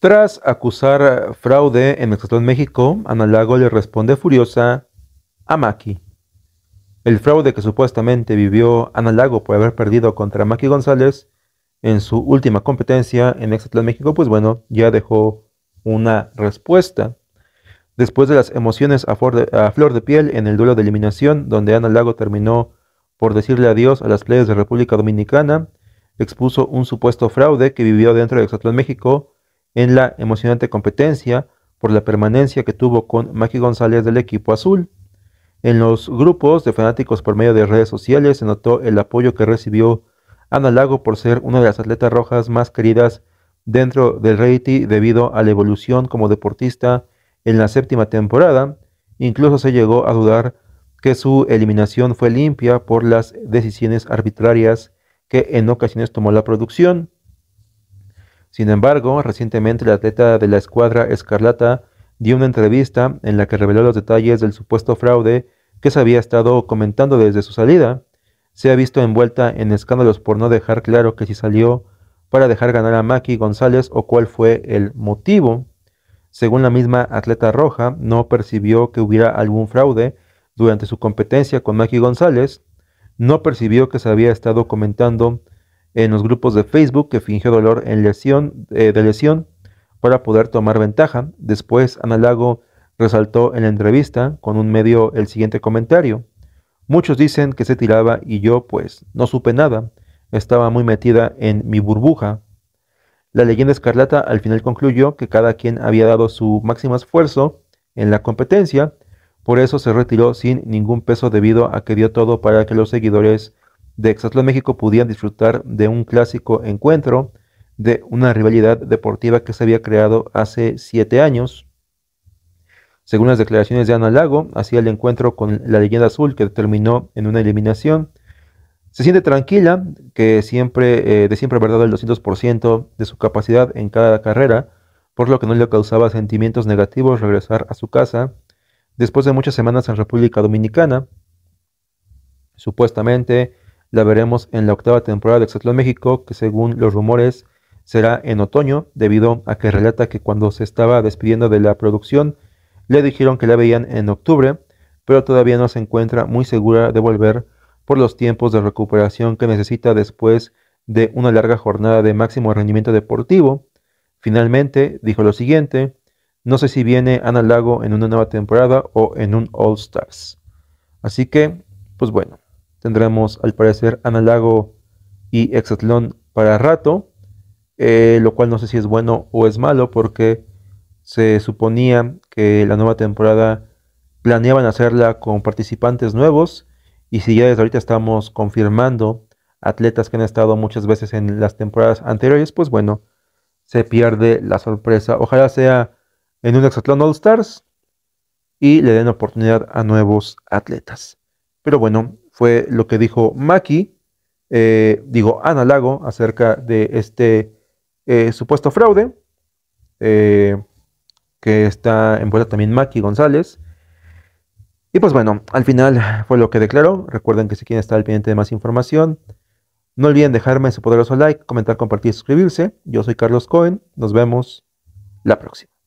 Tras acusar fraude en Mexatlán, México, Ana Lago le responde furiosa a Maki. El fraude que supuestamente vivió Ana Lago por haber perdido contra Maki González en su última competencia en Exatlán México, pues bueno, ya dejó una respuesta. Después de las emociones a, flor de piel en el duelo de eliminación, donde Ana Lago terminó por decirle adiós a las playas de República Dominicana, expuso un supuesto fraude que vivió dentro de Exatlán México en la emocionante competencia por la permanencia que tuvo con Maki González del equipo azul. En los grupos de fanáticos por medio de redes sociales se notó el apoyo que recibió Ana Lago por ser una de las atletas rojas más queridas dentro del reality debido a la evolución como deportista en la séptima temporada. Incluso se llegó a dudar que su eliminación fue limpia por las decisiones arbitrarias que en ocasiones tomó la producción. Sin embargo, recientemente el atleta de la escuadra Escarlata dio una entrevista en la que reveló los detalles del supuesto fraude que se había estado comentando desde su salida. Se ha visto envuelta en escándalos por no dejar claro que si salió para dejar ganar a Maki González o cuál fue el motivo. Según la misma atleta roja, no percibió que hubiera algún fraude durante su competencia con Maki González, no percibió que se había estado comentando en los grupos de Facebook que fingió dolor en lesión, eh, de lesión para poder tomar ventaja. Después, Analago resaltó en la entrevista con un medio el siguiente comentario. Muchos dicen que se tiraba y yo pues no supe nada, estaba muy metida en mi burbuja. La leyenda escarlata al final concluyó que cada quien había dado su máximo esfuerzo en la competencia, por eso se retiró sin ningún peso debido a que dio todo para que los seguidores de Exatlón México podían disfrutar de un clásico encuentro, de una rivalidad deportiva que se había creado hace siete años. Según las declaraciones de Ana Lago, hacía el encuentro con la leyenda azul que terminó en una eliminación. Se siente tranquila, que siempre, eh, de siempre ha dado el 200% de su capacidad en cada carrera, por lo que no le causaba sentimientos negativos regresar a su casa después de muchas semanas en República Dominicana. Supuestamente la veremos en la octava temporada de Exatlón México, que según los rumores será en otoño, debido a que relata que cuando se estaba despidiendo de la producción, le dijeron que la veían en octubre, pero todavía no se encuentra muy segura de volver por los tiempos de recuperación que necesita después de una larga jornada de máximo rendimiento deportivo. Finalmente, dijo lo siguiente, no sé si viene Ana Lago en una nueva temporada o en un All Stars. Así que, pues bueno, Tendremos al parecer Analago y Exatlón para rato, eh, lo cual no sé si es bueno o es malo porque se suponía que la nueva temporada planeaban hacerla con participantes nuevos y si ya desde ahorita estamos confirmando atletas que han estado muchas veces en las temporadas anteriores, pues bueno, se pierde la sorpresa. Ojalá sea en un Exatlón All Stars y le den oportunidad a nuevos atletas. Pero bueno, fue lo que dijo Maki, eh, digo, Ana Lago, acerca de este eh, supuesto fraude, eh, que está envuelta también Maki González. Y pues bueno, al final fue lo que declaró. Recuerden que si quieren estar al pendiente de más información, no olviden dejarme su poderoso like, comentar, compartir y suscribirse. Yo soy Carlos Cohen. Nos vemos la próxima.